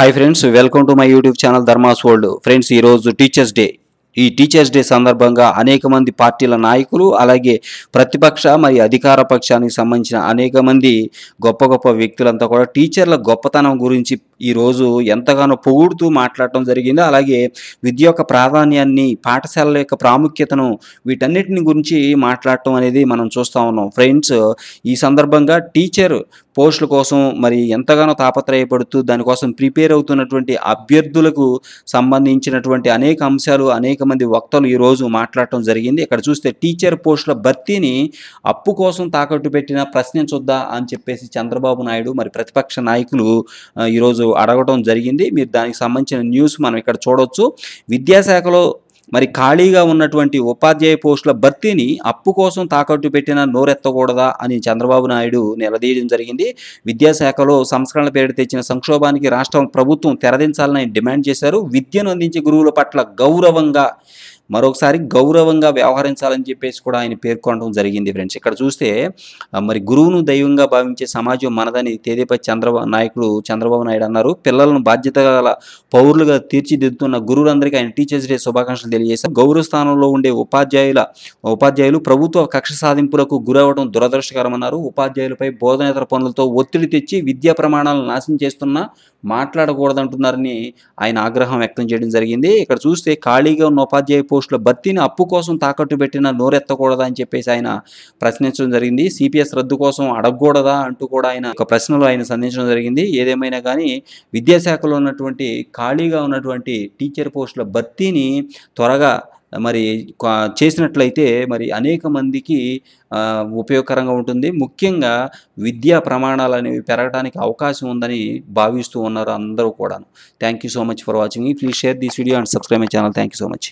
hi friends welcome to my YouTube channel Dharma's world friends ఈరోజు teachers day ఈ teachers day సందర్భంగా అనేక మంది పార్టీల నాయకులు అలాగే ప్రతిపక్ష మరియు అధికార పక్షానికి సంబంధించిన అనేక మంది గొప్ప గొప్ప వ్యక్తులంతా కూడా టీచర్ల గొప్పతనం గురించి ఈరోజు ఎంతగానో పొగుడుతూ మాట్లాడటం జరిగింది అలాగే విద్య యొక్క ప్రాధాన్యాన్ని పాఠశాలల యొక్క ప్రాముఖ్యతను వీటన్నిటిని గురించి మాట్లాడటం అనేది మనం చూస్తూ ఉన్నాం ఫ్రెండ్స్ ఈ సందర్భంగా టీచర్ పోస్టుల కోసం మరి ఎంతగానో తాపత్రయపడుతూ దానికోసం ప్రిపేర్ అవుతున్నటువంటి అభ్యర్థులకు సంబంధించినటువంటి అనేక అంశాలు అనేక మంది వక్తలు ఈరోజు మాట్లాడటం జరిగింది ఇక్కడ చూస్తే టీచర్ పోస్టుల భర్తీని అప్పు కోసం తాకట్టు పెట్టినా ప్రశ్నించొద్దా అని చెప్పేసి చంద్రబాబు నాయుడు మరి ప్రతిపక్ష నాయకులు ఈరోజు అడగడం అడగటం జరిగింది మీరు దానికి సంబంధించిన న్యూస్ మనం ఇక్కడ చూడవచ్చు విద్యాశాఖలో మరి ఖాళీగా ఉన్నటువంటి ఉపాధ్యాయ పోస్టుల భర్తీని అప్పు కోసం తాకట్టు పెట్టిన నోరెత్తకూడదా అని చంద్రబాబు నాయుడు నిలదీయడం జరిగింది విద్యాశాఖలో సంస్కరణల పేరు తెచ్చిన సంక్షోభానికి రాష్ట్రం ప్రభుత్వం తెరదించాలని డిమాండ్ చేశారు విద్యను అందించే గురువుల పట్ల గౌరవంగా మరొకసారి గౌరవంగా వ్యవహరించాలని చెప్పేసి కూడా ఆయన పేర్కొనడం జరిగింది ఫ్రెండ్స్ ఇక్కడ చూస్తే మరి గురువును దైవంగా భావించే సమాజం మనదని తేదీపై చంద్రబాబు నాయకుడు చంద్రబాబు నాయుడు అన్నారు పిల్లలను బాధ్యత గల పౌరులుగా తీర్చిదిద్దుతున్న గురువులందరికీ ఆయన టీచర్స్ డే శుభాకాంక్షలు తెలియజేశారు గౌరవ స్థానంలో ఉండే ఉపాధ్యాయుల ఉపాధ్యాయులు ప్రభుత్వ కక్ష సాధింపులకు గురవడం దురదృష్టకరమన్నారు ఉపాధ్యాయులపై బోధనేతర పనులతో ఒత్తిడి తెచ్చి విద్యా ప్రమాణాలను నాశనం చేస్తున్న మాట్లాడకూడదంటున్నారని ఆయన ఆగ్రహం వ్యక్తం చేయడం జరిగింది ఇక్కడ చూస్తే ఖాళీగా ఉన్న ఉపాధ్యాయ పోస్టులో భర్తీని అప్పు కోసం తాకట్టు పెట్టిన నోరెత్తకూడదా అని చెప్పేసి ఆయన ప్రశ్నించడం జరిగింది సిపిఎస్ రద్దు కోసం అడగకూడదా అంటూ కూడా ఆయన ఒక ప్రశ్నలో ఆయన సంధించడం జరిగింది ఏదేమైనా కానీ విద్యాశాఖలో ఉన్నటువంటి ఖాళీగా ఉన్నటువంటి టీచర్ పోస్టుల భర్తీని త్వరగా మరి చేసినట్లయితే మరి అనేక మందికి ఉపయోగకరంగా ఉంటుంది ముఖ్యంగా విద్యా ప్రమాణాలు అనేవి పెరగడానికి అవకాశం ఉందని భావిస్తూ ఉన్నారు అందరూ కూడా thank you so much for watching please share this video and subscribe my channel thank you so much